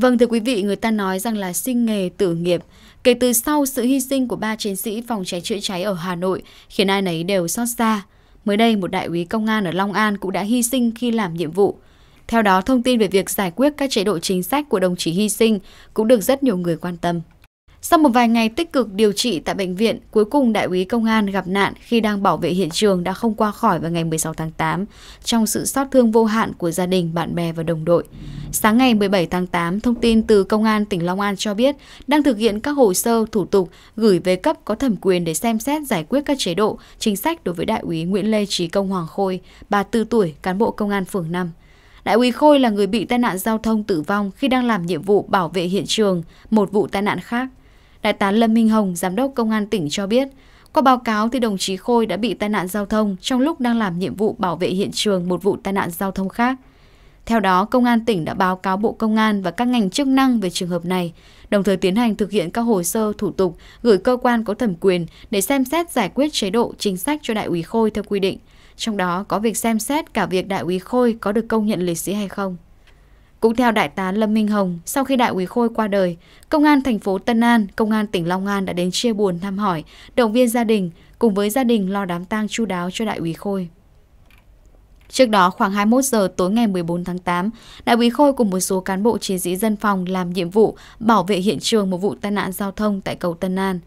Vâng thưa quý vị, người ta nói rằng là sinh nghề tử nghiệp. Kể từ sau sự hy sinh của ba chiến sĩ phòng cháy chữa cháy ở Hà Nội khiến ai nấy đều xót xa. Mới đây, một đại úy công an ở Long An cũng đã hy sinh khi làm nhiệm vụ. Theo đó, thông tin về việc giải quyết các chế độ chính sách của đồng chí hy sinh cũng được rất nhiều người quan tâm. Sau một vài ngày tích cực điều trị tại bệnh viện, cuối cùng đại úy công an gặp nạn khi đang bảo vệ hiện trường đã không qua khỏi vào ngày 16 tháng 8 trong sự xót thương vô hạn của gia đình, bạn bè và đồng đội. Sáng ngày 17 tháng 8, thông tin từ Công an tỉnh Long An cho biết đang thực hiện các hồ sơ, thủ tục gửi về cấp có thẩm quyền để xem xét giải quyết các chế độ, chính sách đối với đại úy Nguyễn Lê Trí Công Hoàng Khôi, 34 tuổi, cán bộ Công an phường 5. Đại úy Khôi là người bị tai nạn giao thông tử vong khi đang làm nhiệm vụ bảo vệ hiện trường, một vụ tai nạn khác. Đại tá Lâm Minh Hồng, Giám đốc Công an tỉnh cho biết, qua báo cáo thì đồng chí Khôi đã bị tai nạn giao thông trong lúc đang làm nhiệm vụ bảo vệ hiện trường một vụ tai nạn giao thông khác. Theo đó, Công an tỉnh đã báo cáo Bộ Công an và các ngành chức năng về trường hợp này, đồng thời tiến hành thực hiện các hồ sơ, thủ tục gửi cơ quan có thẩm quyền để xem xét giải quyết chế độ chính sách cho đại úy Khôi theo quy định. Trong đó có việc xem xét cả việc đại úy Khôi có được công nhận liệt sĩ hay không. Cũng theo đại tá Lâm Minh Hồng, sau khi đại úy Khôi qua đời, công an thành phố Tân An, công an tỉnh Long An đã đến chia buồn thăm hỏi, động viên gia đình cùng với gia đình lo đám tang chu đáo cho đại úy Khôi. Trước đó khoảng 21 giờ tối ngày 14 tháng 8, Đại úy Khôi cùng một số cán bộ chiến sĩ dân phòng làm nhiệm vụ bảo vệ hiện trường một vụ tai nạn giao thông tại cầu Tân An.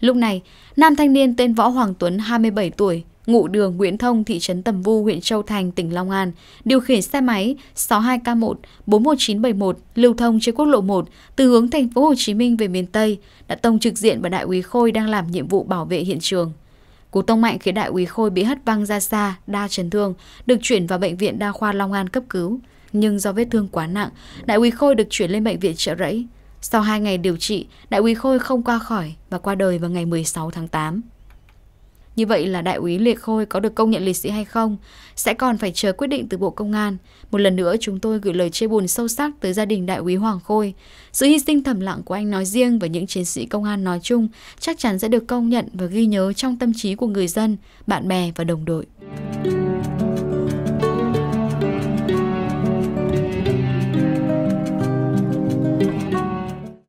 Lúc này, nam thanh niên tên Võ Hoàng Tuấn 27 tuổi, ngụ đường Nguyễn Thông, thị trấn Tầm Vu, huyện Châu Thành, tỉnh Long An, điều khiển xe máy 62K1 41971 lưu thông trên quốc lộ 1 từ hướng thành phố Hồ Chí Minh về miền Tây, đã tông trực diện vào đại úy Khôi đang làm nhiệm vụ bảo vệ hiện trường. Cú tông mạnh khiến đại úy Khôi bị hất văng ra xa, đa chấn thương, được chuyển vào bệnh viện đa khoa Long An cấp cứu. Nhưng do vết thương quá nặng, đại úy Khôi được chuyển lên bệnh viện trợ rẫy. Sau 2 ngày điều trị, đại úy Khôi không qua khỏi và qua đời vào ngày 16 tháng 8. Như vậy là đại úy Liệt Khôi có được công nhận liệt sĩ hay không? Sẽ còn phải chờ quyết định từ Bộ Công an. Một lần nữa chúng tôi gửi lời chia buồn sâu sắc tới gia đình đại úy Hoàng Khôi. Sự hy sinh thầm lặng của anh nói riêng và những chiến sĩ công an nói chung chắc chắn sẽ được công nhận và ghi nhớ trong tâm trí của người dân, bạn bè và đồng đội.